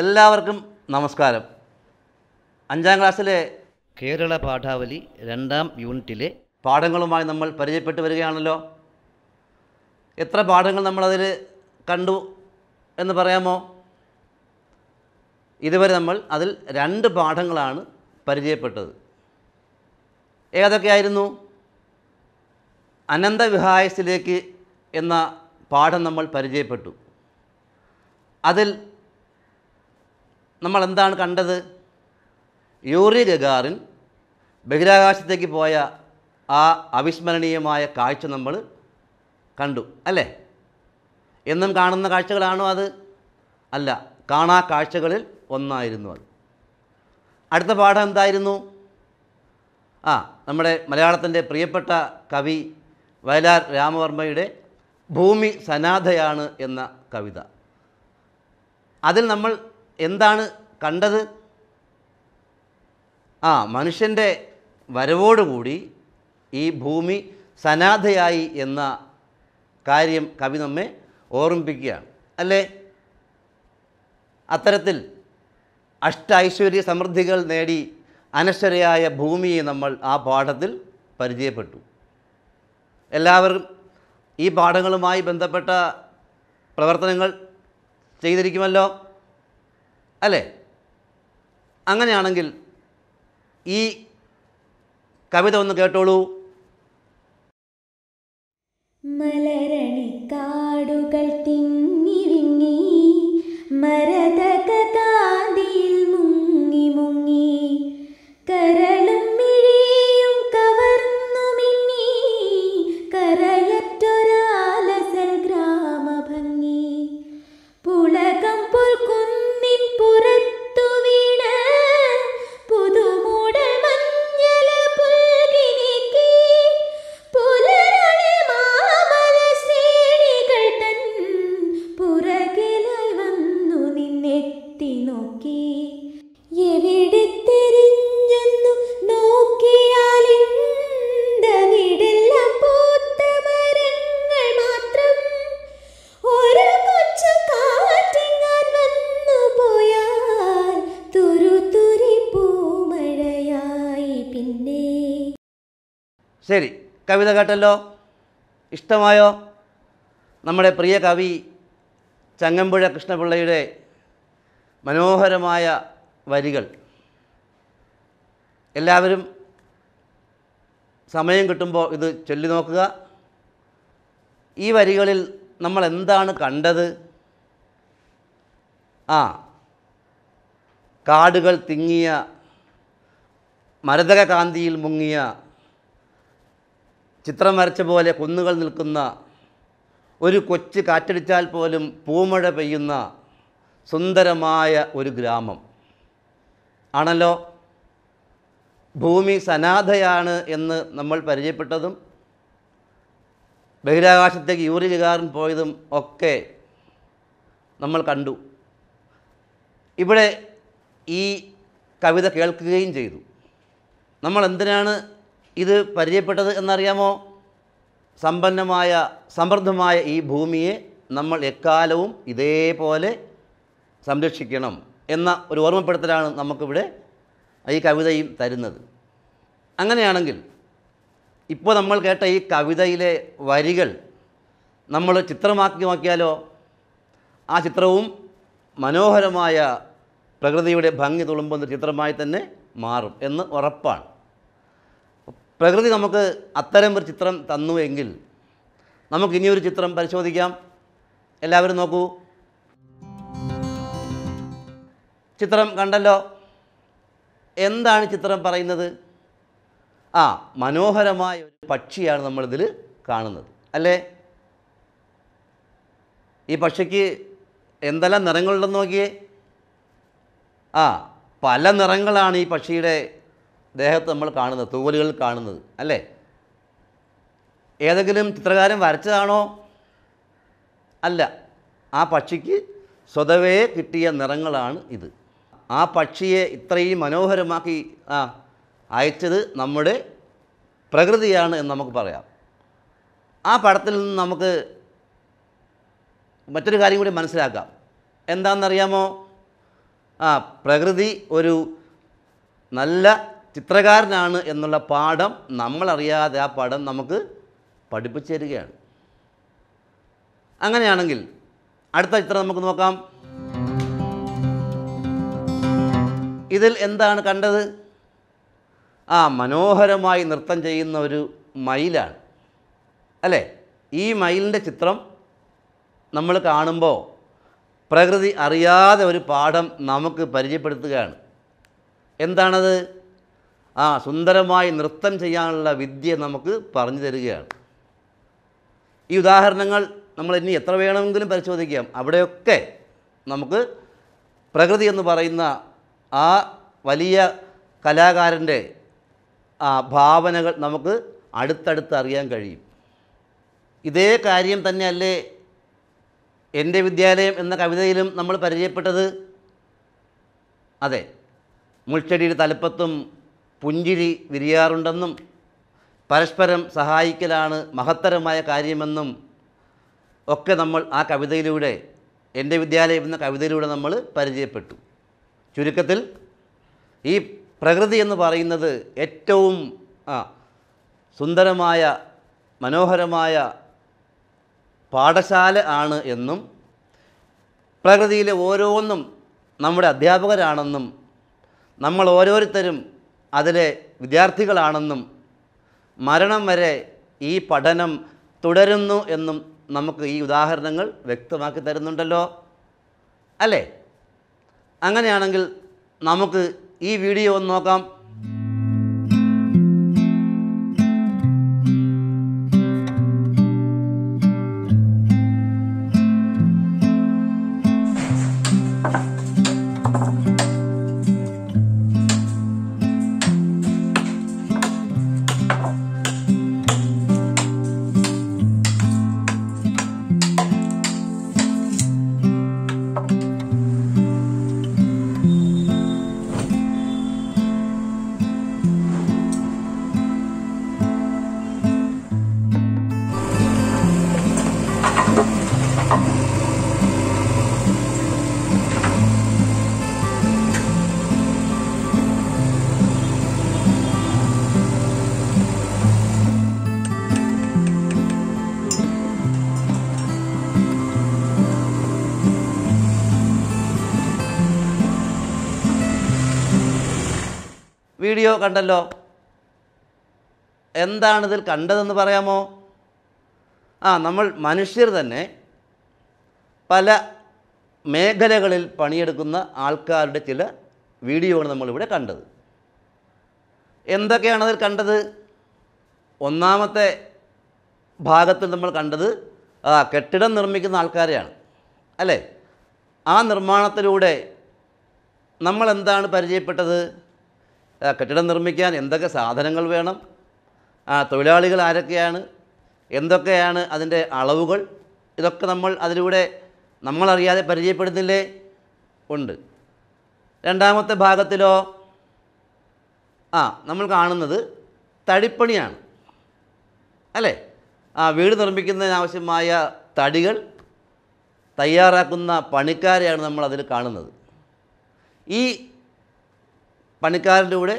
എല്ലാവർക്കും നമസ്കാരം അഞ്ചാം ക്ലാസ്സിലെ കേരള പാഠാവലി രണ്ടാം യൂണിറ്റിലെ പാഠങ്ങളുമായി നമ്മൾ പരിചയപ്പെട്ടു വരികയാണല്ലോ എത്ര പാഠങ്ങൾ നമ്മളതിൽ കണ്ടു എന്ന് പറയാമോ ഇതുവരെ നമ്മൾ അതിൽ രണ്ട് പാഠങ്ങളാണ് പരിചയപ്പെട്ടത് ഏതൊക്കെയായിരുന്നു അനന്തവിഹായസിലേക്ക് എന്ന പാഠം നമ്മൾ പരിചയപ്പെട്ടു അതിൽ നമ്മൾ എന്താണ് കണ്ടത് യൂറി ഗഗാറിൻ ബഹിരാകാശത്തേക്ക് പോയ ആ അവിസ്മരണീയമായ കാഴ്ച നമ്മൾ കണ്ടു അല്ലേ എന്നും കാണുന്ന കാഴ്ചകളാണോ അത് അല്ല കാണാ കാഴ്ചകളിൽ ഒന്നായിരുന്നു അത് അടുത്ത പാഠം എന്തായിരുന്നു ആ നമ്മുടെ മലയാളത്തിൻ്റെ പ്രിയപ്പെട്ട കവി വയലാർ രാമവർമ്മയുടെ ഭൂമി സനാഥയാണ് എന്ന കവിത അതിൽ നമ്മൾ എന്താണ് കണ്ടത് ആ മനുഷ്യൻ്റെ വരവോടുകൂടി ഈ ഭൂമി സനാഥയായി എന്ന കാര്യം കവി നമ്മെ ഓർമ്മിപ്പിക്കുകയാണ് അല്ലേ അത്തരത്തിൽ അഷ്ടൈശ്വര്യ സമൃദ്ധികൾ നേടി അനശ്വരയായ ഭൂമിയെ നമ്മൾ ആ പാഠത്തിൽ പരിചയപ്പെട്ടു എല്ലാവരും ഈ പാഠങ്ങളുമായി ബന്ധപ്പെട്ട പ്രവർത്തനങ്ങൾ ചെയ്തിരിക്കുമല്ലോ അല്ലേ അങ്ങനെയാണെങ്കിൽ ഈ കവിത ഒന്ന് കേട്ടോളൂ മലരണിക്കാടുകൾ തിങ്ങി വിങ്ങി മരത കവിത കേട്ടല്ലോ ഇഷ്ടമായോ നമ്മുടെ പ്രിയ കവി ചങ്ങമ്പുഴ കൃഷ്ണപിള്ളയുടെ മനോഹരമായ വരികൾ എല്ലാവരും സമയം കിട്ടുമ്പോൾ ഇത് ചൊല്ലി നോക്കുക ഈ വരികളിൽ നമ്മൾ എന്താണ് കണ്ടത് ആ കാടുകൾ തിങ്ങിയ മരതക കാന്തിയിൽ മുങ്ങിയ ചിത്രം വരച്ച പോലെ കുന്നുകൾ നിൽക്കുന്ന ഒരു കൊച്ച് കാറ്റടിച്ചാൽ പോലും പൂമഴ പെയ്യുന്ന സുന്ദരമായ ഒരു ഗ്രാമം ആണല്ലോ ഭൂമി സനാഥയാണ് എന്ന് നമ്മൾ പരിചയപ്പെട്ടതും ബഹിരാകാശത്തേക്ക് യൂറി ജികാറിൻ പോയതും ഒക്കെ നമ്മൾ കണ്ടു ഇവിടെ ഈ കവിത കേൾക്കുകയും ചെയ്തു നമ്മൾ എന്തിനാണ് ഇത് പരിചയപ്പെട്ടത് എന്നറിയാമോ സമ്പന്നമായ സമൃദ്ധമായ ഈ ഭൂമിയെ നമ്മൾ എക്കാലവും ഇതേപോലെ സംരക്ഷിക്കണം എന്ന ഒരു ഓർമ്മപ്പെടുത്തലാണ് നമുക്കിവിടെ ഈ കവിതയും തരുന്നത് അങ്ങനെയാണെങ്കിൽ ഇപ്പോൾ നമ്മൾ കേട്ട ഈ കവിതയിലെ വരികൾ നമ്മൾ ചിത്രമാക്കി നോക്കിയാലോ ആ ചിത്രവും മനോഹരമായ പ്രകൃതിയുടെ ഭംഗി തുളുമ്പുന്ന ചിത്രമായി തന്നെ മാറും എന്ന് ഉറപ്പാണ് പ്രകൃതി നമുക്ക് അത്തരം ഒരു ചിത്രം തന്നു എങ്കിൽ നമുക്ക് ഇനിയൊരു ചിത്രം പരിശോധിക്കാം എല്ലാവരും നോക്കൂ ചിത്രം കണ്ടല്ലോ എന്താണ് ചിത്രം പറയുന്നത് ആ മനോഹരമായ ഒരു പക്ഷിയാണ് നമ്മളിതിൽ കാണുന്നത് അല്ലേ ഈ പക്ഷിക്ക് എന്തെല്ലാം നിറങ്ങളുണ്ടെന്ന് നോക്കിയേ ആ പല നിറങ്ങളാണ് ഈ പക്ഷിയുടെ ദേഹത്ത് നമ്മൾ കാണുന്നത് തൂവലുകൾ കാണുന്നത് അല്ലേ ഏതെങ്കിലും ചിത്രകാരൻ വരച്ചതാണോ അല്ല ആ പക്ഷിക്ക് സ്വതവേ കിട്ടിയ നിറങ്ങളാണ് ഇത് ആ പക്ഷിയെ ഇത്രയും മനോഹരമാക്കി ആ അയച്ചത് നമ്മുടെ പ്രകൃതിയാണ് എന്ന് നമുക്ക് പറയാം ആ പടത്തിൽ നിന്ന് നമുക്ക് മറ്റൊരു കാര്യം കൂടി മനസ്സിലാക്കാം എന്താണെന്നറിയാമോ ആ പ്രകൃതി ഒരു നല്ല ചിത്രകാരനാണ് എന്നുള്ള പാഠം നമ്മളറിയാതെ ആ പാഠം നമുക്ക് പഠിപ്പിച്ചു തരികയാണ് അങ്ങനെയാണെങ്കിൽ അടുത്ത ചിത്രം നമുക്ക് നോക്കാം ഇതിൽ എന്താണ് കണ്ടത് ആ മനോഹരമായി നൃത്തം ചെയ്യുന്ന ഒരു മയിലാണ് അല്ലേ ഈ മയിലിൻ്റെ ചിത്രം നമ്മൾ കാണുമ്പോൾ പ്രകൃതി അറിയാതെ ഒരു പാഠം നമുക്ക് പരിചയപ്പെടുത്തുകയാണ് എന്താണത് ആ സുന്ദരമായി നൃത്തം ചെയ്യാനുള്ള വിദ്യ നമുക്ക് പറഞ്ഞു തരികയാണ് ഈ ഉദാഹരണങ്ങൾ നമ്മൾ ഇനി എത്ര വേണമെങ്കിലും പരിശോധിക്കാം അവിടെയൊക്കെ നമുക്ക് പ്രകൃതി എന്ന് പറയുന്ന ആ വലിയ കലാകാരൻ്റെ ഭാവനകൾ നമുക്ക് അടുത്തടുത്ത് അറിയാൻ കഴിയും ഇതേ കാര്യം തന്നെയല്ലേ എൻ്റെ വിദ്യാലയം എന്ന കവിതയിലും നമ്മൾ പരിചയപ്പെട്ടത് അതെ മുൾച്ചെടിയുടെ തലപ്പത്തും പുഞ്ചിരി വിരിയാറുണ്ടെന്നും പരസ്പരം സഹായിക്കലാണ് മഹത്തരമായ കാര്യമെന്നും ഒക്കെ നമ്മൾ ആ കവിതയിലൂടെ എൻ്റെ വിദ്യാലയം എന്ന കവിതയിലൂടെ നമ്മൾ പരിചയപ്പെട്ടു ചുരുക്കത്തിൽ ഈ പ്രകൃതി എന്ന് പറയുന്നത് ഏറ്റവും സുന്ദരമായ മനോഹരമായ പാഠശാല ആണ് എന്നും പ്രകൃതിയിലെ ഓരോന്നും നമ്മുടെ അധ്യാപകരാണെന്നും നമ്മൾ ഓരോരുത്തരും അതിലെ വിദ്യാർത്ഥികളാണെന്നും മരണം വരെ ഈ പഠനം തുടരുന്നു എന്നും നമുക്ക് ഈ ഉദാഹരണങ്ങൾ വ്യക്തമാക്കി തരുന്നുണ്ടല്ലോ അല്ലേ അങ്ങനെയാണെങ്കിൽ നമുക്ക് ഈ വീഡിയോ ഒന്ന് നോക്കാം വീഡിയോ കണ്ടല്ലോ എന്താണ് കണ്ടതെന്ന് പറയാമോ ആ നമ്മൾ മനുഷ്യർ തന്നെ പല മേഖലകളിൽ പണിയെടുക്കുന്ന ആൾക്കാരുടെ ചില വീഡിയോകൾ നമ്മളിവിടെ കണ്ടത് എന്തൊക്കെയാണ് കണ്ടത് ഒന്നാമത്തെ ഭാഗത്തിൽ നമ്മൾ കണ്ടത് ആ കെട്ടിടം നിർമ്മിക്കുന്ന ആൾക്കാരെയാണ് അല്ലേ ആ നിർമ്മാണത്തിലൂടെ നമ്മൾ എന്താണ് പരിചയപ്പെട്ടത് കെട്ടിടം നിർമ്മിക്കാൻ എന്തൊക്കെ സാധനങ്ങൾ വേണം ആ തൊഴിലാളികൾ ആരൊക്കെയാണ് എന്തൊക്കെയാണ് അതിൻ്റെ അളവുകൾ ഇതൊക്കെ നമ്മൾ അതിലൂടെ നമ്മളറിയാതെ പരിചയപ്പെടുന്നില്ലേ ഉണ്ട് രണ്ടാമത്തെ ഭാഗത്തിലോ ആ നമ്മൾ കാണുന്നത് തടിപ്പണിയാണ് അല്ലേ ആ വീട് നിർമ്മിക്കുന്നതിനാവശ്യമായ തടികൾ തയ്യാറാക്കുന്ന പണിക്കാരെയാണ് നമ്മൾ അതിൽ കാണുന്നത് ഈ പണിക്കാരിലൂടെ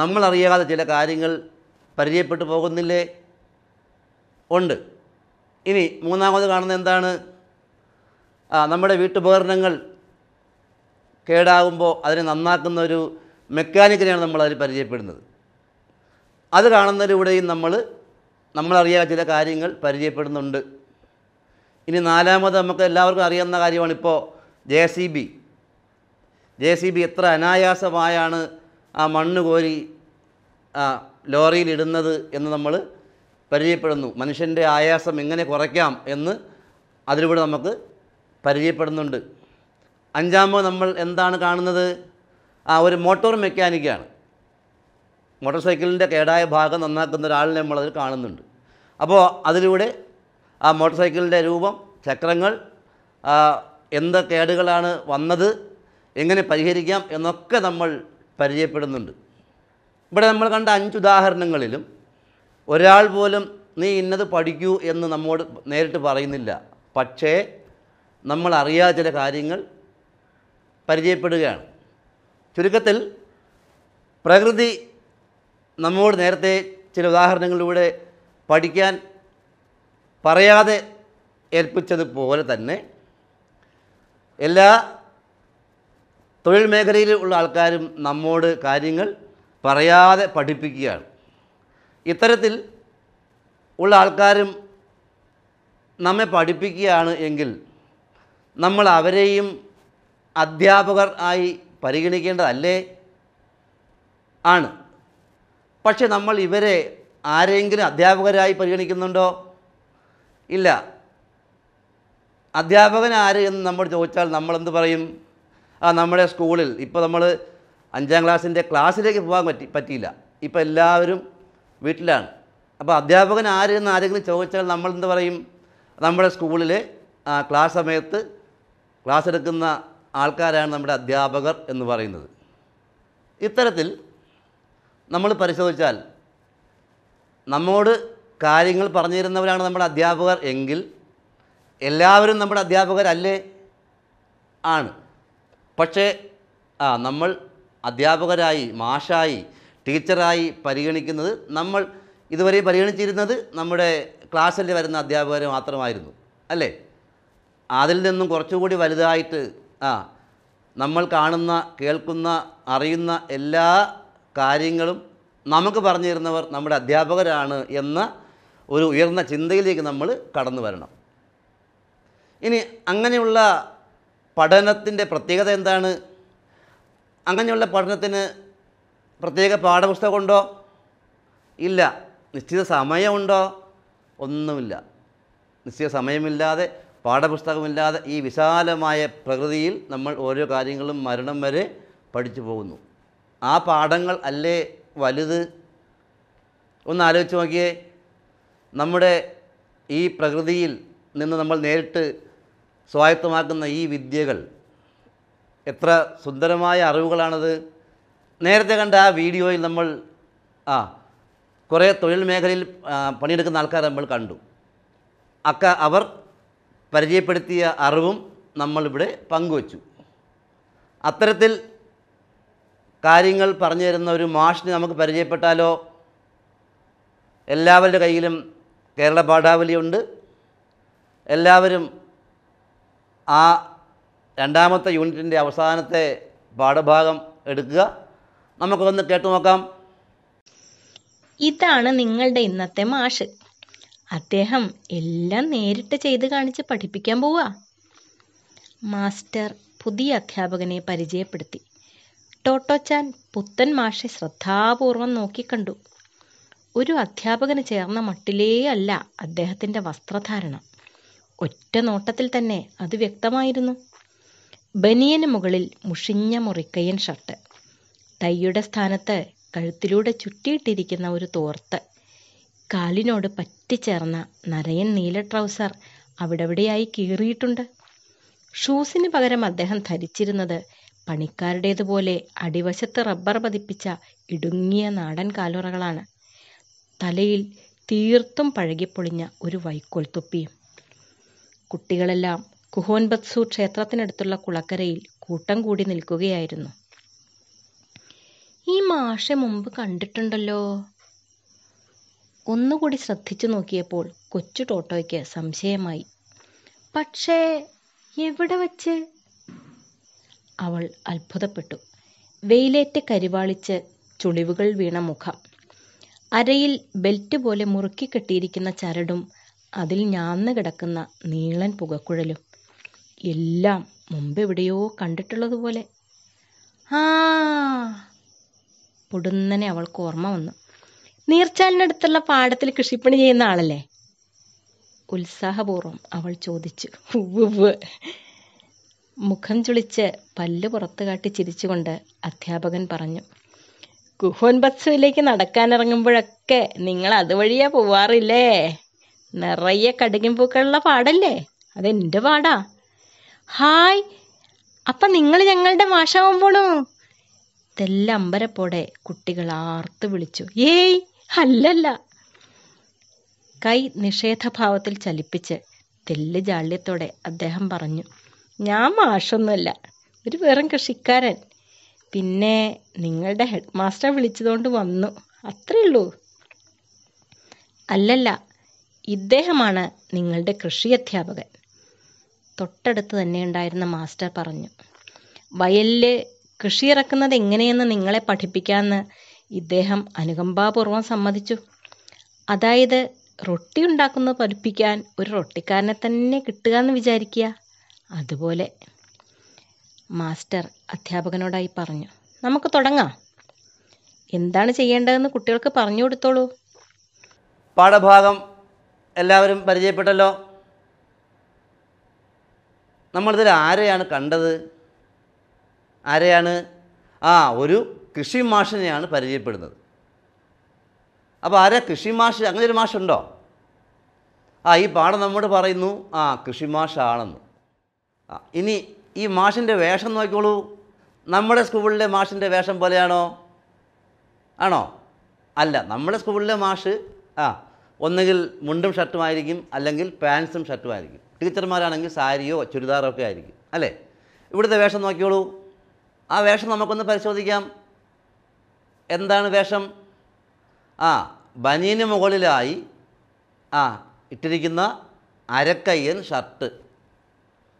നമ്മളറിയാതെ ചില കാര്യങ്ങൾ പരിചയപ്പെട്ടു പോകുന്നില്ലേ ഉണ്ട് ഇനി മൂന്നാമത് കാണുന്നത് എന്താണ് നമ്മുടെ വീട്ടുപകരണങ്ങൾ കേടാകുമ്പോൾ അതിനെ നന്നാക്കുന്ന ഒരു മെക്കാനിക്കിനെയാണ് നമ്മൾ അതിൽ പരിചയപ്പെടുന്നത് അത് കാണുന്നതിലൂടെയും നമ്മൾ നമ്മളറിയാതെ ചില കാര്യങ്ങൾ പരിചയപ്പെടുന്നുണ്ട് ഇനി നാലാമത് നമുക്ക് എല്ലാവർക്കും അറിയാവുന്ന കാര്യമാണ് J C B J C B എത്ര അനായാസമായാണ് ആ മണ്ണ് കോരി ആ ലോറിയിലിടുന്നത് എന്ന് നമ്മൾ പരിചയപ്പെടുന്നു മനുഷ്യൻ്റെ ആയാസം എങ്ങനെ കുറയ്ക്കാം എന്ന് അതിലൂടെ നമുക്ക് പരിചയപ്പെടുന്നുണ്ട് അഞ്ചാമത് നമ്മൾ എന്താണ് കാണുന്നത് ആ ഒരു മോട്ടോർ മെക്കാനിക്കാണ് മോട്ടോർ സൈക്കിളിൻ്റെ കേടായ ഭാഗം നന്നാക്കുന്ന ഒരാളിനെ നമ്മളതിൽ കാണുന്നുണ്ട് അപ്പോൾ അതിലൂടെ ആ മോട്ടോർ സൈക്കിളിൻ്റെ രൂപം ചക്രങ്ങൾ എന്ത് കേടുകളാണ് വന്നത് എങ്ങനെ പരിഹരിക്കാം എന്നൊക്കെ നമ്മൾ പരിചയപ്പെടുന്നുണ്ട് ഇവിടെ നമ്മൾ കണ്ട അഞ്ച് ഉദാഹരണങ്ങളിലും ഒരാൾ പോലും നീ ഇന്നത് പഠിക്കൂ എന്ന് നമ്മോട് നേരിട്ട് പറയുന്നില്ല പക്ഷേ നമ്മൾ അറിയാതെ ചില കാര്യങ്ങൾ പരിചയപ്പെടുകയാണ് ചുരുക്കത്തിൽ പ്രകൃതി നമ്മോട് നേരത്തെ ചില ഉദാഹരണങ്ങളിലൂടെ പഠിക്കാൻ പറയാതെ ഏൽപ്പിച്ചതുപോലെ തന്നെ എല്ലാ തൊഴിൽ മേഖലയിൽ ഉള്ള ആൾക്കാരും നമ്മോട് കാര്യങ്ങൾ പറയാതെ പഠിപ്പിക്കുകയാണ് ഇത്തരത്തിൽ ഉള്ള ആൾക്കാരും നമ്മെ പഠിപ്പിക്കുകയാണ് എങ്കിൽ നമ്മൾ അവരെയും അധ്യാപകർ ആയി പരിഗണിക്കേണ്ടതല്ലേ ആണ് പക്ഷെ നമ്മൾ ഇവരെ ആരെങ്കിലും അധ്യാപകരായി പരിഗണിക്കുന്നുണ്ടോ ഇല്ല അധ്യാപകൻ ആര് എന്ന് നമ്മൾ ചോദിച്ചാൽ നമ്മളെന്ത് പറയും ആ നമ്മുടെ സ്കൂളിൽ ഇപ്പോൾ നമ്മൾ അഞ്ചാം ക്ലാസ്സിൻ്റെ ക്ലാസ്സിലേക്ക് പോകാൻ പറ്റി പറ്റിയില്ല ഇപ്പോൾ എല്ലാവരും വീട്ടിലാണ് അപ്പോൾ അധ്യാപകൻ ആരെന്ന് ആരെങ്കിലും ചോദിച്ചാൽ നമ്മൾ എന്ത് പറയും നമ്മുടെ സ്കൂളിൽ ക്ലാസ് സമയത്ത് ക്ലാസ് എടുക്കുന്ന ആൾക്കാരാണ് നമ്മുടെ അധ്യാപകർ എന്ന് പറയുന്നത് ഇത്തരത്തിൽ നമ്മൾ പരിശോധിച്ചാൽ നമ്മോട് കാര്യങ്ങൾ പറഞ്ഞു തരുന്നവരാണ് നമ്മുടെ അധ്യാപകർ എങ്കിൽ എല്ലാവരും നമ്മുടെ അധ്യാപകരല്ലേ ആണ് പക്ഷേ നമ്മൾ അധ്യാപകരായി മാഷായി ടീച്ചറായി പരിഗണിക്കുന്നത് നമ്മൾ ഇതുവരെ പരിഗണിച്ചിരുന്നത് നമ്മുടെ ക്ലാസ്സിൽ വരുന്ന അധ്യാപകരെ മാത്രമായിരുന്നു അല്ലേ അതിൽ നിന്നും കുറച്ചുകൂടി വലുതായിട്ട് ആ നമ്മൾ കാണുന്ന കേൾക്കുന്ന അറിയുന്ന എല്ലാ കാര്യങ്ങളും നമുക്ക് പറഞ്ഞു തരുന്നവർ നമ്മുടെ അധ്യാപകരാണ് എന്ന ഒരു ഉയർന്ന ചിന്തയിലേക്ക് നമ്മൾ കടന്നു വരണം ഇനി അങ്ങനെയുള്ള പഠനത്തിൻ്റെ പ്രത്യേകത എന്താണ് അങ്ങനെയുള്ള പഠനത്തിന് പ്രത്യേക പാഠപുസ്തകമുണ്ടോ ഇല്ല നിശ്ചിത സമയമുണ്ടോ ഒന്നുമില്ല നിശ്ചിത സമയമില്ലാതെ പാഠപുസ്തകമില്ലാതെ ഈ വിശാലമായ പ്രകൃതിയിൽ നമ്മൾ ഓരോ കാര്യങ്ങളും മരണം വരെ പഠിച്ചു പോകുന്നു ആ പാഠങ്ങൾ അല്ലേ വലുത് ഒന്ന് ആലോചിച്ച് നോക്കിയേ നമ്മുടെ ഈ പ്രകൃതിയിൽ നിന്ന് നമ്മൾ നേരിട്ട് സ്വായത്തമാക്കുന്ന ഈ വിദ്യകൾ എത്ര സുന്ദരമായ അറിവുകളാണത് നേരത്തെ കണ്ട ആ വീഡിയോയിൽ നമ്മൾ ആ കുറേ തൊഴിൽ മേഖലയിൽ പണിയെടുക്കുന്ന ആൾക്കാർ നമ്മൾ കണ്ടു അക്ക അവർ പരിചയപ്പെടുത്തിയ അറിവും നമ്മളിവിടെ പങ്കുവച്ചു അത്തരത്തിൽ കാര്യങ്ങൾ പറഞ്ഞു തരുന്ന ഒരു മാഷിനെ നമുക്ക് പരിചയപ്പെട്ടാലോ എല്ലാവരുടെ കയ്യിലും കേരള പാഠാവലിയുണ്ട് എല്ലാവരും ആ രണ്ടാമത്തെ യൂണിറ്റിൻ്റെ അവസാനത്തെ പാഠഭാഗം എടുക്കുക നമുക്കൊന്ന് കേട്ടു നോക്കാം ഇതാണ് നിങ്ങളുടെ ഇന്നത്തെ മാഷ് അദ്ദേഹം എല്ലാം നേരിട്ട് ചെയ്ത് കാണിച്ച് പഠിപ്പിക്കാൻ പോവുക മാസ്റ്റർ പുതിയ അധ്യാപകനെ പരിചയപ്പെടുത്തി ടോട്ടോച്ചാൻ പുത്തൻ മാഷെ ശ്രദ്ധാപൂർവം നോക്കിക്കണ്ടു ഒരു അധ്യാപകന് ചേർന്ന മട്ടിലേ അല്ല അദ്ദേഹത്തിൻ്റെ വസ്ത്രധാരണം ഒറ്റ നോട്ടത്തിൽ തന്നെ അത് വ്യക്തമായിരുന്നു ബനിയന് മുകളിൽ മുഷിഞ്ഞ മുറിക്കയൻ ഷർട്ട് തയ്യുടെ സ്ഥാനത്ത് കഴുത്തിലൂടെ ചുറ്റിയിട്ടിരിക്കുന്ന ഒരു തോർത്ത് കാലിനോട് പറ്റിച്ചേർന്ന നരയൻ നീല ട്രൗസർ അവിടെവിടെയായി കീറിയിട്ടുണ്ട് ഷൂസിന് പകരം അദ്ദേഹം ധരിച്ചിരുന്നത് പണിക്കാരുടേതുപോലെ അടിവശത്ത് റബ്ബർ പതിപ്പിച്ച ഇടുങ്ങിയ നാടൻ കാലുറകളാണ് തലയിൽ തീർത്തും പഴകിപ്പൊളിഞ്ഞ ഒരു വൈക്കോൽ തൊപ്പിയും കുട്ടികളെല്ലാം കുഹോൻബത്സു ക്ഷേത്രത്തിനടുത്തുള്ള കുളക്കരയിൽ കൂട്ടം കൂടി നിൽക്കുകയായിരുന്നു ഈ മാഷെ മുമ്പ് കണ്ടിട്ടുണ്ടല്ലോ ഒന്നുകൂടി ശ്രദ്ധിച്ചു നോക്കിയപ്പോൾ കൊച്ചു ടോട്ടോയ്ക്ക് സംശയമായി പക്ഷേ എവിടെ വച്ച് അവൾ അത്ഭുതപ്പെട്ടു വെയിലേറ്റ് കരിവാളിച്ച് ചുളിവുകൾ വീണ മുഖം അരയിൽ ബെൽറ്റ് പോലെ മുറുക്കി കെട്ടിയിരിക്കുന്ന ചരടും അതിൽ ഞാന്ന് കിടക്കുന്ന നീളൻ പുകക്കുഴലും എല്ലാം മുമ്പെവിടെയോ കണ്ടിട്ടുള്ളതുപോലെ ആ പൊടുന്നനെ അവൾക്ക് ഓർമ്മ വന്നു നീർച്ചാലിനടുത്തുള്ള പാടത്തിൽ കൃഷിപ്പണി ചെയ്യുന്ന ആളല്ലേ ഉത്സാഹപൂർവം അവൾ ചോദിച്ചു മുഖം ചുളിച്ച് പല്ല് പുറത്തു കാട്ടി ചിരിച്ചുകൊണ്ട് അധ്യാപകൻ പറഞ്ഞു കുഹോൻ ബസ്സിലേക്ക് നടക്കാനിറങ്ങുമ്പോഴൊക്കെ നിങ്ങൾ അതുവഴിയാ പോവാറില്ലേ നിറയെ കടുകിൻ പൂക്കളുള്ള പാടല്ലേ അതെന്റെ പാടാ ഹായ് അപ്പൊ നിങ്ങൾ ഞങ്ങളുടെ മാഷാവുമ്പോഴും ഇതെല്ലാം അമ്പരപ്പോടെ കുട്ടികൾ ആർത്തു വിളിച്ചു ഏയ് അല്ലല്ല കൈ നിഷേധഭാവത്തിൽ ചലിപ്പിച്ച് തെല്ല് ജാള്യത്തോടെ അദ്ദേഹം പറഞ്ഞു ഞാൻ മാഷൊന്നുമല്ല ഒരു വെറും കൃഷിക്കാരൻ പിന്നെ നിങ്ങളുടെ ഹെഡ് മാസ്റ്റർ വിളിച്ചതുകൊണ്ട് വന്നു അത്രേ ഉള്ളൂ അല്ലല്ല ഇദ്ദേഹമാണ് നിങ്ങളുടെ കൃഷി അധ്യാപകൻ തൊട്ടടുത്ത് തന്നെ ഉണ്ടായിരുന്ന മാസ്റ്റർ പറഞ്ഞു വയലില് കൃഷി ഇറക്കുന്നത് എങ്ങനെയെന്ന് നിങ്ങളെ പഠിപ്പിക്കാമെന്ന് ഇദ്ദേഹം അനുകമ്പാപൂർവം സമ്മതിച്ചു അതായത് റൊട്ടി ഉണ്ടാക്കുന്നത് പഠിപ്പിക്കാൻ ഒരു റൊട്ടിക്കാരനെ തന്നെ കിട്ടുക എന്ന് വിചാരിക്കുക അതുപോലെ മാസ്റ്റർ അധ്യാപകനോടായി പറഞ്ഞു നമുക്ക് തുടങ്ങാം എന്താണ് ചെയ്യേണ്ടതെന്ന് കുട്ടികൾക്ക് പറഞ്ഞു കൊടുത്തോളൂ പാഠഭാഗം എല്ലാവരും പരിചയപ്പെട്ടല്ലോ നമ്മളിതിൽ ആരെയാണ് കണ്ടത് ആരെയാണ് ആ ഒരു കൃഷി മാഷിനെയാണ് പരിചയപ്പെടുന്നത് അപ്പോൾ ആരാ കൃഷി മാഷ് അങ്ങനെ ഒരു മാഷുണ്ടോ ആ ഈ പാഠം നമ്മോട് പറയുന്നു ആ കൃഷി മാഷാണെന്ന് ആ ഇനി ഈ മാഷിൻ്റെ വേഷം നോക്കിക്കോളൂ നമ്മുടെ സ്കൂളിലെ മാഷിൻ്റെ വേഷം പോലെയാണോ ആണോ അല്ല നമ്മുടെ സ്കൂളിലെ മാഷ് ആ ഒന്നുകിൽ മുണ്ടും ഷർട്ടുമായിരിക്കും അല്ലെങ്കിൽ പാൻസും ഷർട്ടുമായിരിക്കും ടീച്ചർമാരാണെങ്കിൽ സാരിയോ ചുരിദാറോ ഒക്കെ ആയിരിക്കും അല്ലേ ഇവിടുത്തെ വേഷം നോക്കിയോളൂ ആ വേഷം നമുക്കൊന്ന് പരിശോധിക്കാം എന്താണ് വേഷം ആ ബനിയന് മുകളിലായി ആ ഇട്ടിരിക്കുന്ന അരക്കയ്യൻ ഷർട്ട്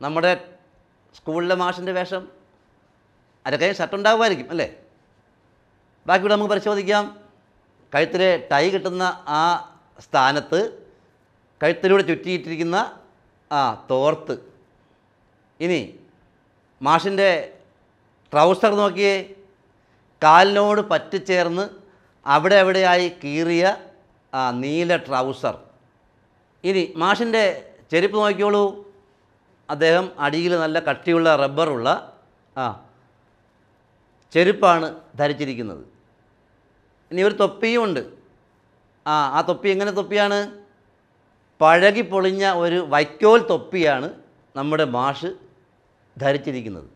നമ്മുടെ സ്കൂളിലെ മാഷിൻ്റെ വേഷം അരക്കയ്യൻ ഷർട്ട് ഉണ്ടാകുമായിരിക്കും അല്ലേ ബാക്കി നമുക്ക് പരിശോധിക്കാം കഴുത്തിലെ ടൈ കിട്ടുന്ന ആ സ്ഥാനത്ത് കഴുത്തിലൂടെ ചുറ്റിയിട്ടിരിക്കുന്ന ആ തോർത്ത് ഇനി മാഷിൻ്റെ ട്രൗസർ നോക്കിയേ കാലിനോട് പറ്റിച്ചേർന്ന് അവിടെ എവിടെയായി കീറിയ ആ നീല ട്രൗസർ ഇനി മാഷിൻ്റെ ചെരുപ്പ് നോക്കിയോളൂ അദ്ദേഹം അടിയിൽ നല്ല കട്ടിയുള്ള റബ്ബറുള്ള ആ ചെരുപ്പാണ് ധരിച്ചിരിക്കുന്നത് ഇനി ഒരു തൊപ്പിയും ഉണ്ട് ആ ആ തൊപ്പി എങ്ങനെ തൊപ്പിയാണ് പഴകി പൊളിഞ്ഞ ഒരു വൈക്കോൽ തൊപ്പിയാണ് നമ്മുടെ മാഷ് ധരിച്ചിരിക്കുന്നത്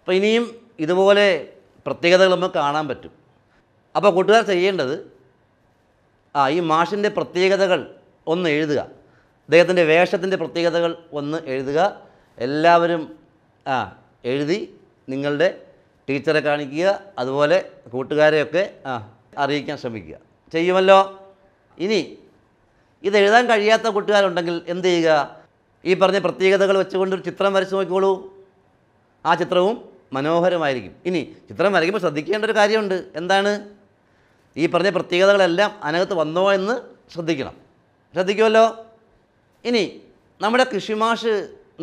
അപ്പോൾ ഇനിയും ഇതുപോലെ പ്രത്യേകതകൾ നമുക്ക് കാണാൻ പറ്റും അപ്പോൾ കൂട്ടുകാർ ചെയ്യേണ്ടത് ആ ഈ മാഷിൻ്റെ പ്രത്യേകതകൾ ഒന്ന് എഴുതുക അദ്ദേഹത്തിൻ്റെ വേഷത്തിൻ്റെ പ്രത്യേകതകൾ ഒന്ന് എഴുതുക എല്ലാവരും ആ എഴുതി നിങ്ങളുടെ ടീച്ചറെ കാണിക്കുക അതുപോലെ കൂട്ടുകാരെയൊക്കെ ആ അറിയിക്കാൻ ശ്രമിക്കുക ചെയ്യുമല്ലോ ഇനി ഇത് എഴുതാൻ കഴിയാത്ത കൂട്ടുകാരുണ്ടെങ്കിൽ എന്ത് ചെയ്യുക ഈ പറഞ്ഞ പ്രത്യേകതകൾ വെച്ചുകൊണ്ട് ഒരു ചിത്രം വരച്ച് നോക്കിക്കോളൂ ആ ചിത്രവും മനോഹരമായിരിക്കും ഇനി ചിത്രം വരയ്ക്കുമ്പോൾ ശ്രദ്ധിക്കേണ്ട ഒരു കാര്യമുണ്ട് എന്താണ് ഈ പറഞ്ഞ പ്രത്യേകതകളെല്ലാം അനകത്ത് വന്നോ എന്ന് ശ്രദ്ധിക്കണം ശ്രദ്ധിക്കുമല്ലോ ഇനി നമ്മുടെ കൃഷിമാഷ്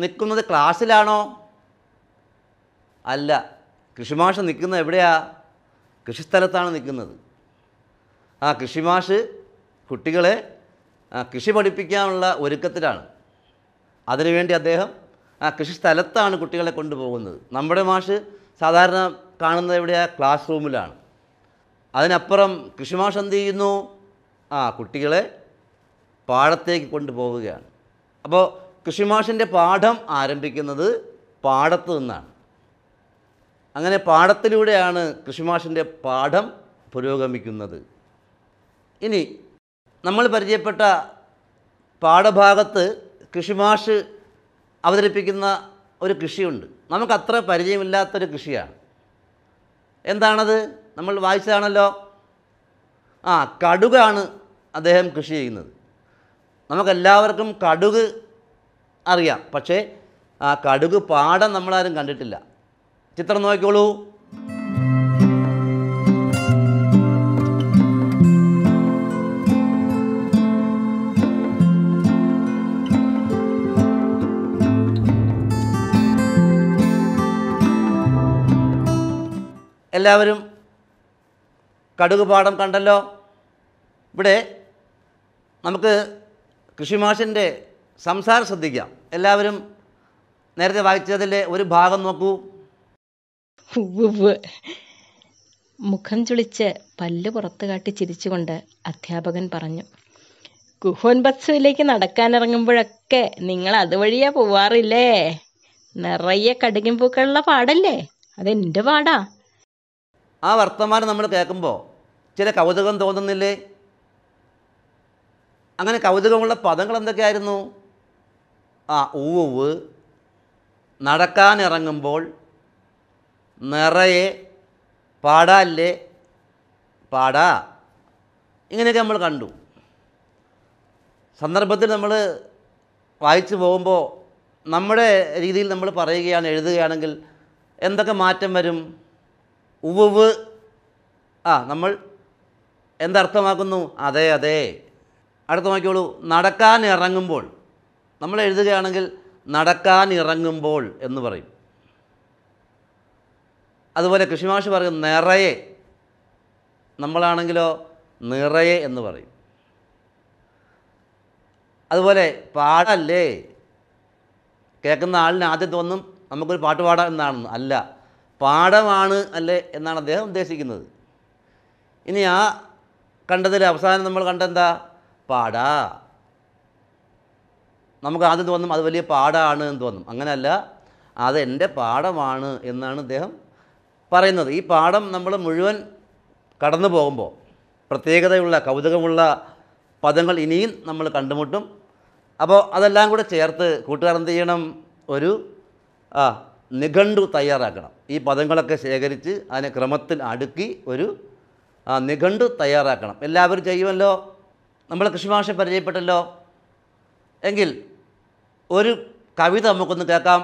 നിൽക്കുന്നത് ക്ലാസ്സിലാണോ അല്ല കൃഷിമാഷ് നിൽക്കുന്നത് എവിടെയാണ് കൃഷിസ്ഥലത്താണ് നിൽക്കുന്നത് ആ കൃഷിമാഷ് കുട്ടികളെ കൃഷി പഠിപ്പിക്കാനുള്ള ഒരുക്കത്തിലാണ് അതിനുവേണ്ടി അദ്ദേഹം ആ കൃഷി സ്ഥലത്താണ് കുട്ടികളെ കൊണ്ടുപോകുന്നത് നമ്മുടെ മാഷ് സാധാരണ കാണുന്നത് എവിടെയാണ് ക്ലാസ് റൂമിലാണ് അതിനപ്പുറം കൃഷിമാഷ് എന്ത് ചെയ്യുന്നു ആ കുട്ടികളെ പാടത്തേക്ക് കൊണ്ടുപോവുകയാണ് അപ്പോൾ കൃഷിമാഷിൻ്റെ പാഠം ആരംഭിക്കുന്നത് പാടത്ത് നിന്നാണ് അങ്ങനെ പാടത്തിലൂടെയാണ് കൃഷിമാഷിൻ്റെ പാഠം പുരോഗമിക്കുന്നത് ഇനി നമ്മൾ പരിചയപ്പെട്ട പാഠഭാഗത്ത് കൃഷിമാഷ് അവതരിപ്പിക്കുന്ന ഒരു കൃഷിയുണ്ട് നമുക്കത്ര പരിചയമില്ലാത്തൊരു കൃഷിയാണ് എന്താണത് നമ്മൾ വായിച്ചതാണല്ലോ ആ കടുകാണ് അദ്ദേഹം കൃഷി ചെയ്യുന്നത് നമുക്കെല്ലാവർക്കും കടുക് അറിയാം പക്ഷേ ആ കടുക് പാടം നമ്മളാരും കണ്ടിട്ടില്ല ചിത്രം നോക്കിക്കോളൂ എല്ലാവരും കടുക് പാഠം കണ്ടല്ലോ ഇവിടെ നമുക്ക് കൃഷിമാഷിൻ്റെ സംസാരം ശ്രദ്ധിക്കാം എല്ലാവരും നേരത്തെ വായിച്ചതിലെ ഒരു ഭാഗം നോക്കൂ മുഖം ചുളിച്ച് പല്ല് പുറത്തു കാട്ടി ചിരിച്ചുകൊണ്ട് അധ്യാപകൻ പറഞ്ഞു കുഹോൻ ബസ്സിലേക്ക് നടക്കാനിറങ്ങുമ്പോഴൊക്കെ നിങ്ങൾ അതുവഴിയാ പോവാറില്ലേ നിറയെ കടുകിൻ പൂക്കളുള്ള പാടല്ലേ അതെന്റെ പാടാ ആ വർത്തമാനം നമ്മൾ കേൾക്കുമ്പോൾ ചില കൗതുകം തോന്നുന്നില്ലേ അങ്ങനെ കൗതുകമുള്ള പദങ്ങൾ എന്തൊക്കെയായിരുന്നു ആ ഉവ് നടക്കാനിറങ്ങുമ്പോൾ നിറയെ പാടാല്ലേ പാടാ ഇങ്ങനെയൊക്കെ നമ്മൾ കണ്ടു സന്ദർഭത്തിൽ നമ്മൾ വായിച്ചു പോകുമ്പോൾ നമ്മുടെ രീതിയിൽ നമ്മൾ പറയുകയാണ് എഴുതുകയാണെങ്കിൽ എന്തൊക്കെ മാറ്റം വരും ഉവ്വ് ആ നമ്മൾ എന്തർത്ഥമാക്കുന്നു അതെ അതെ അടുത്ത നോക്കിയോളൂ നടക്കാൻ ഇറങ്ങുമ്പോൾ നമ്മൾ എഴുതുകയാണെങ്കിൽ നടക്കാൻ ഇറങ്ങുമ്പോൾ എന്ന് പറയും അതുപോലെ കൃഷിമാഷി പറയും നിറയെ നമ്മളാണെങ്കിലോ നിറയെ എന്ന് പറയും അതുപോലെ പാടല്ലേ കേൾക്കുന്ന ആളിന് ആദ്യത്തെ തോന്നും നമുക്കൊരു പാട്ട് പാടാം എന്നാണെന്ന് അല്ല പാഠമാണ് അല്ലേ എന്നാണ് അദ്ദേഹം ഉദ്ദേശിക്കുന്നത് ഇനി ആ കണ്ടതിൽ അവസാനം നമ്മൾ കണ്ടെന്താ പാടാ നമുക്ക് ആദ്യം തോന്നും അത് വലിയ പാടാണ് എന്ന് തോന്നും അങ്ങനെയല്ല അതെൻ്റെ പാഠമാണ് എന്നാണ് അദ്ദേഹം പറയുന്നത് ഈ പാഠം നമ്മൾ മുഴുവൻ കടന്നു പോകുമ്പോൾ പ്രത്യേകതയുള്ള കൗതുകമുള്ള പദങ്ങൾ ഇനിയും നമ്മൾ കണ്ടുമുട്ടും അപ്പോൾ അതെല്ലാം കൂടെ ചേർത്ത് കൂട്ടുകാരെന്ത് ചെയ്യണം ഒരു ആ നിഘണ്ടു തയ്യാറാക്കണം ഈ പദങ്ങളൊക്കെ ശേഖരിച്ച് അതിനെ ക്രമത്തിൽ അടുക്കി ഒരു നിഘണ്ടു തയ്യാറാക്കണം എല്ലാവരും ചെയ്യുമല്ലോ നമ്മൾ കൃഷിഭാഷ പരിചയപ്പെട്ടല്ലോ എങ്കിൽ ഒരു കവിത നമുക്കൊന്ന് കേൾക്കാം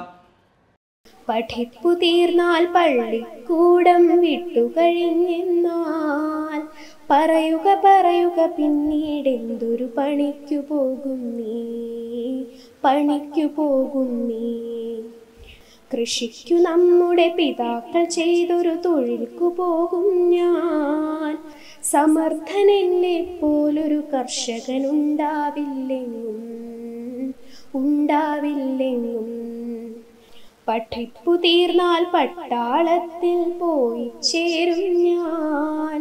പഠിപ്പു തീർന്നാൽ പള്ളിക്കൂടം വിട്ടു കഴിഞ്ഞെന്നാൽ പറയുക പറയുക പിന്നീട് എന്തൊരു പണിക്കു പോകും നീ പണിക്കു പോകും നീ കൃഷിക്കു നമ്മുടെ പിതാക്കൾ ചെയ്തൊരു തൊഴിൽക്കു പോകും ഞാൻ സമർത്ഥനെന്നെ പോലൊരു ഉണ്ടാവില്ലെങ്കും ഉണ്ടാവില്ലെങ്കും പഠിപ്പു തീർന്നാൽ പട്ടാളത്തിൽ പോയി ചേരും ഞാൻ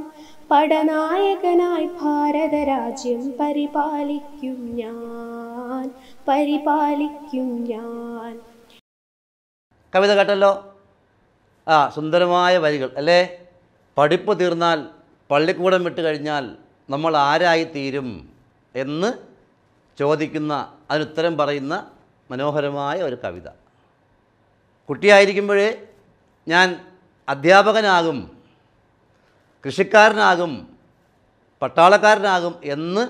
പടനായകനായി ഭാരതരാജ്യം പരിപാലിക്കും ഞാൻ പരിപാലിക്കും ഞാൻ കവിത കേട്ടല്ലോ ആ സുന്ദരമായ വരികൾ അല്ലേ പഠിപ്പ് തീർന്നാൽ പള്ളിക്കൂടം വിട്ട് കഴിഞ്ഞാൽ നമ്മൾ ആരായി തീരും എന്ന് ചോദിക്കുന്ന അതിനുത്തരം പറയുന്ന മനോഹരമായ ഒരു കവിത കുട്ടിയായിരിക്കുമ്പോഴേ ഞാൻ അധ്യാപകനാകും കൃഷിക്കാരനാകും പട്ടാളക്കാരനാകും എന്ന്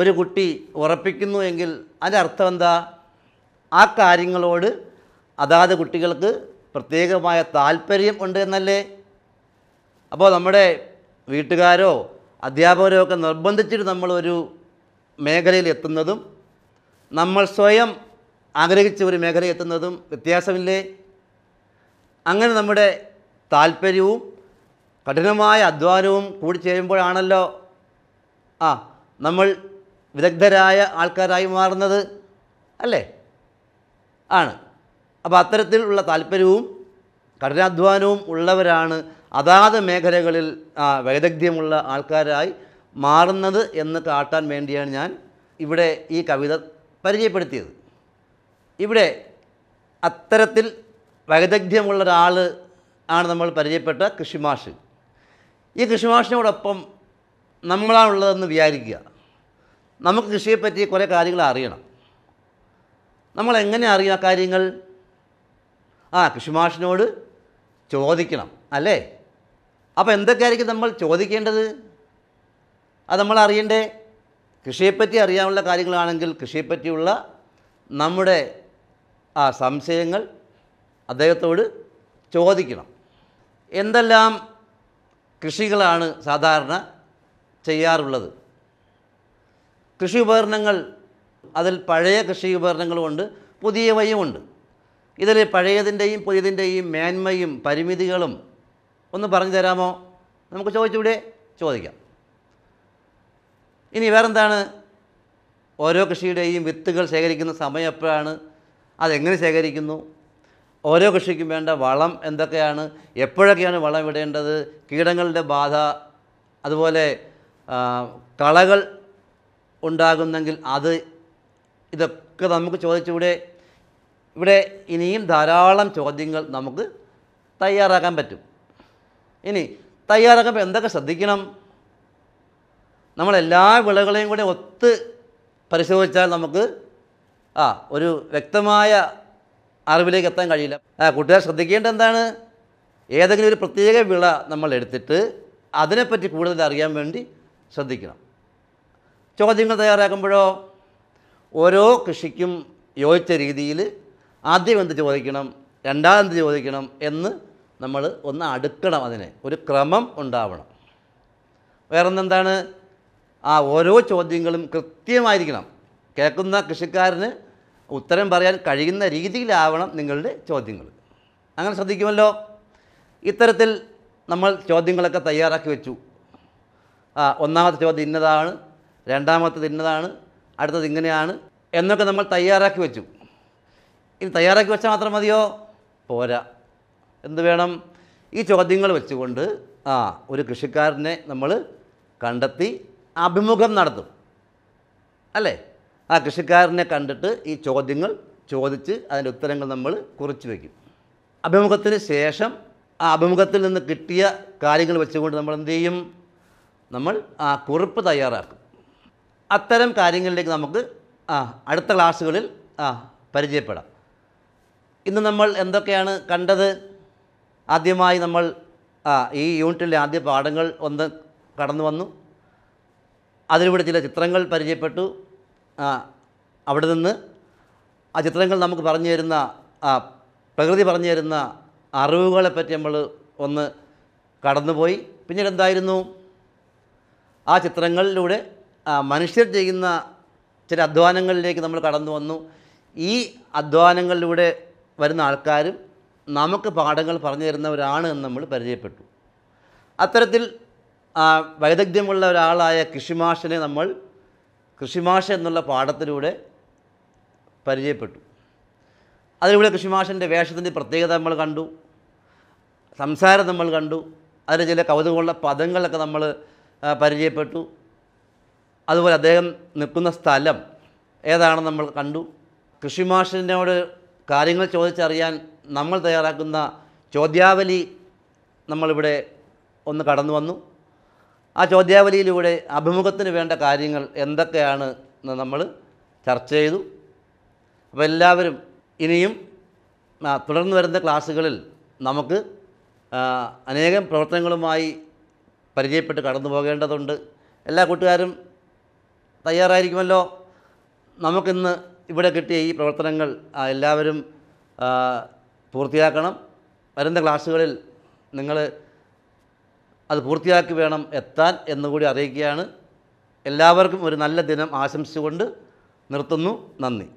ഒരു കുട്ടി ഉറപ്പിക്കുന്നു എങ്കിൽ അതിൻ്റെ അർത്ഥം എന്താ ആ കാര്യങ്ങളോട് അതാത് കുട്ടികൾക്ക് പ്രത്യേകമായ താല്പര്യം ഉണ്ട് എന്നല്ലേ അപ്പോൾ നമ്മുടെ വീട്ടുകാരോ അധ്യാപകരോ ഒക്കെ നിർബന്ധിച്ചിട്ട് നമ്മളൊരു മേഖലയിൽ എത്തുന്നതും നമ്മൾ സ്വയം ആഗ്രഹിച്ച ഒരു മേഖലയിൽ എത്തുന്നതും വ്യത്യാസമില്ലേ അങ്ങനെ നമ്മുടെ താല്പര്യവും കഠിനമായ അധ്വാനവും കൂടി ചേരുമ്പോഴാണല്ലോ ആ നമ്മൾ വിദഗ്ധരായ ആൾക്കാരായി മാറുന്നത് അല്ലേ ആണ് അപ്പോൾ അത്തരത്തിലുള്ള താല്പര്യവും കഠിനാധ്വാനവും ഉള്ളവരാണ് അതാത് മേഖലകളിൽ വൈദഗ്ധ്യമുള്ള ആൾക്കാരായി മാറുന്നത് എന്ന് കാട്ടാൻ വേണ്ടിയാണ് ഞാൻ ഇവിടെ ഈ കവിത പരിചയപ്പെടുത്തിയത് ഇവിടെ അത്തരത്തിൽ വൈദഗ്ധ്യമുള്ള ഒരാൾ ആണ് നമ്മൾ പരിചയപ്പെട്ട കൃഷിമാഷ് ഈ കൃഷിമാഷിനോടൊപ്പം നമ്മളാണുള്ളതെന്ന് വിചാരിക്കുക നമുക്ക് കൃഷിയെപ്പറ്റി കുറേ കാര്യങ്ങൾ അറിയണം നമ്മൾ എങ്ങനെ അറിയും ആ കാര്യങ്ങൾ ആ കൃഷിമാഷിനോട് ചോദിക്കണം അല്ലേ അപ്പോൾ എന്തൊക്കെയായിരിക്കും നമ്മൾ ചോദിക്കേണ്ടത് അത് നമ്മൾ അറിയണ്ടേ കൃഷിയെപ്പറ്റി അറിയാനുള്ള കാര്യങ്ങളാണെങ്കിൽ കൃഷിയെപ്പറ്റിയുള്ള നമ്മുടെ ആ സംശയങ്ങൾ അദ്ദേഹത്തോട് ചോദിക്കണം എന്തെല്ലാം കൃഷികളാണ് സാധാരണ ചെയ്യാറുള്ളത് കൃഷി ഉപകരണങ്ങൾ അതിൽ പഴയ കൃഷി ഉപകരണങ്ങളുമുണ്ട് പുതിയവയുമുണ്ട് ഇതിൽ പഴയതിൻ്റെയും പുതിയതിൻ്റെയും മേന്മയും പരിമിതികളും ഒന്ന് പറഞ്ഞു തരാമോ നമുക്ക് ചോദിച്ചൂടെ ചോദിക്കാം ഇനി വേറെന്താണ് ഓരോ കൃഷിയുടെയും വിത്തുകൾ ശേഖരിക്കുന്ന സമയം എപ്പോഴാണ് അതെങ്ങനെ ശേഖരിക്കുന്നു ഓരോ കൃഷിക്കും വേണ്ട വളം എന്തൊക്കെയാണ് എപ്പോഴൊക്കെയാണ് വളം ഇടേണ്ടത് കീടങ്ങളുടെ ബാധ അതുപോലെ കളകൾ ഉണ്ടാകുന്നെങ്കിൽ അത് ഇതൊക്കെ നമുക്ക് ചോദിച്ചൂടെ ഇവിടെ ഇനിയും ധാരാളം ചോദ്യങ്ങൾ നമുക്ക് തയ്യാറാക്കാൻ പറ്റും ഇനി തയ്യാറാക്കുമ്പോൾ എന്തൊക്കെ ശ്രദ്ധിക്കണം നമ്മളെല്ലാ വിളകളെയും കൂടെ ഒത്ത് പരിശോധിച്ചാൽ നമുക്ക് ആ ഒരു വ്യക്തമായ അറിവിലേക്ക് എത്താൻ കഴിയില്ല ആ കൂട്ടുകാർ ശ്രദ്ധിക്കേണ്ട എന്താണ് ഏതെങ്കിലും ഒരു പ്രത്യേക വിള നമ്മൾ എടുത്തിട്ട് അതിനെപ്പറ്റി കൂടുതൽ അറിയാൻ വേണ്ടി ശ്രദ്ധിക്കണം ചോദ്യങ്ങൾ തയ്യാറാക്കുമ്പോഴോ ഓരോ കൃഷിക്കും യോജിച്ച രീതിയിൽ ആദ്യം എന്ത് ചോദിക്കണം രണ്ടാമത് ചോദിക്കണം എന്ന് നമ്മൾ ഒന്ന് അടുക്കണം അതിനെ ഒരു ക്രമം ഉണ്ടാവണം എന്താണ് ആ ഓരോ ചോദ്യങ്ങളും കൃത്യമായിരിക്കണം കേൾക്കുന്ന കൃഷിക്കാരന് ഉത്തരം പറയാൻ കഴിയുന്ന രീതിയിലാവണം നിങ്ങളുടെ ചോദ്യങ്ങൾ അങ്ങനെ ശ്രദ്ധിക്കുമല്ലോ ഇത്തരത്തിൽ നമ്മൾ ചോദ്യങ്ങളൊക്കെ തയ്യാറാക്കി വെച്ചു ആ ഒന്നാമത്തെ ചോദ്യം ഇന്നതാണ് രണ്ടാമത്തത് ഇന്നതാണ് അടുത്തത് ഇങ്ങനെയാണ് എന്നൊക്കെ നമ്മൾ തയ്യാറാക്കി വെച്ചു ഇനി തയ്യാറാക്കി വെച്ചാൽ മാത്രം മതിയോ പോരാ എന്ത് വേണം ഈ ചോദ്യങ്ങൾ വെച്ചുകൊണ്ട് ആ ഒരു കൃഷിക്കാരനെ നമ്മൾ കണ്ടെത്തി അഭിമുഖം നടത്തും അല്ലേ ആ കൃഷിക്കാരനെ കണ്ടിട്ട് ഈ ചോദ്യങ്ങൾ ചോദിച്ച് അതിൻ്റെ ഉത്തരങ്ങൾ നമ്മൾ കുറിച്ച് വയ്ക്കും അഭിമുഖത്തിന് ശേഷം ആ അഭിമുഖത്തിൽ നിന്ന് കിട്ടിയ കാര്യങ്ങൾ വെച്ചുകൊണ്ട് നമ്മൾ എന്ത് ചെയ്യും നമ്മൾ ആ കുറിപ്പ് തയ്യാറാക്കും അത്തരം കാര്യങ്ങളിലേക്ക് നമുക്ക് ആ അടുത്ത ക്ലാസ്സുകളിൽ ആ പരിചയപ്പെടാം ഇന്ന് നമ്മൾ എന്തൊക്കെയാണ് കണ്ടത് ആദ്യമായി നമ്മൾ ആ ഈ യൂണിറ്റിലെ ആദ്യ പാഠങ്ങൾ ഒന്ന് കടന്നു വന്നു അതിലൂടെ ചില ചിത്രങ്ങൾ പരിചയപ്പെട്ടു അവിടെ നിന്ന് ആ ചിത്രങ്ങൾ നമുക്ക് പറഞ്ഞു തരുന്ന പ്രകൃതി പറഞ്ഞു തരുന്ന അറിവുകളെ പറ്റി നമ്മൾ ഒന്ന് കടന്നുപോയി പിന്നീട് എന്തായിരുന്നു ആ ചിത്രങ്ങളിലൂടെ മനുഷ്യർ ചെയ്യുന്ന ചില അധ്വാനങ്ങളിലേക്ക് നമ്മൾ കടന്നു വന്നു ഈ അധ്വാനങ്ങളിലൂടെ വരുന്ന ആൾക്കാരും നമുക്ക് പാഠങ്ങൾ പറഞ്ഞു തരുന്നവരാണ് എന്ന് നമ്മൾ പരിചയപ്പെട്ടു അത്തരത്തിൽ വൈദഗ്ധ്യമുള്ള ഒരാളായ കൃഷിമാഷനെ നമ്മൾ കൃഷിമാഷ എന്നുള്ള പാഠത്തിലൂടെ പരിചയപ്പെട്ടു അതിലൂടെ കൃഷിമാഷൻ്റെ വേഷത്തിൻ്റെ പ്രത്യേകത നമ്മൾ കണ്ടു സംസാരം നമ്മൾ കണ്ടു അതിൽ ചില കൗതുകമുള്ള പദങ്ങളൊക്കെ നമ്മൾ പരിചയപ്പെട്ടു അതുപോലെ അദ്ദേഹം നിൽക്കുന്ന സ്ഥലം ഏതാണെന്ന് നമ്മൾ കണ്ടു കൃഷിമാഷിനോട് കാര്യങ്ങൾ ചോദിച്ചറിയാൻ നമ്മൾ തയ്യാറാക്കുന്ന ചോദ്യാവലി നമ്മളിവിടെ ഒന്ന് കടന്നു വന്നു ആ ചോദ്യാവലിയിലൂടെ അഭിമുഖത്തിന് വേണ്ട കാര്യങ്ങൾ എന്തൊക്കെയാണ് എന്ന് നമ്മൾ ചർച്ച ചെയ്തു അപ്പോൾ എല്ലാവരും ഇനിയും തുടർന്ന് വരുന്ന ക്ലാസ്സുകളിൽ നമുക്ക് അനേകം പ്രവർത്തനങ്ങളുമായി പരിചയപ്പെട്ട് കടന്നു പോകേണ്ടതുണ്ട് എല്ലാ കൂട്ടുകാരും തയ്യാറായിരിക്കുമല്ലോ നമുക്കിന്ന് ഇവിടെ കിട്ടിയ ഈ പ്രവർത്തനങ്ങൾ എല്ലാവരും പൂർത്തിയാക്കണം വരുന്ന ക്ലാസ്സുകളിൽ നിങ്ങൾ അത് പൂർത്തിയാക്കി വേണം എത്താൻ എന്നുകൂടി അറിയിക്കുകയാണ് എല്ലാവർക്കും ഒരു നല്ല ദിനം ആശംസിച്ചുകൊണ്ട് നിർത്തുന്നു നന്ദി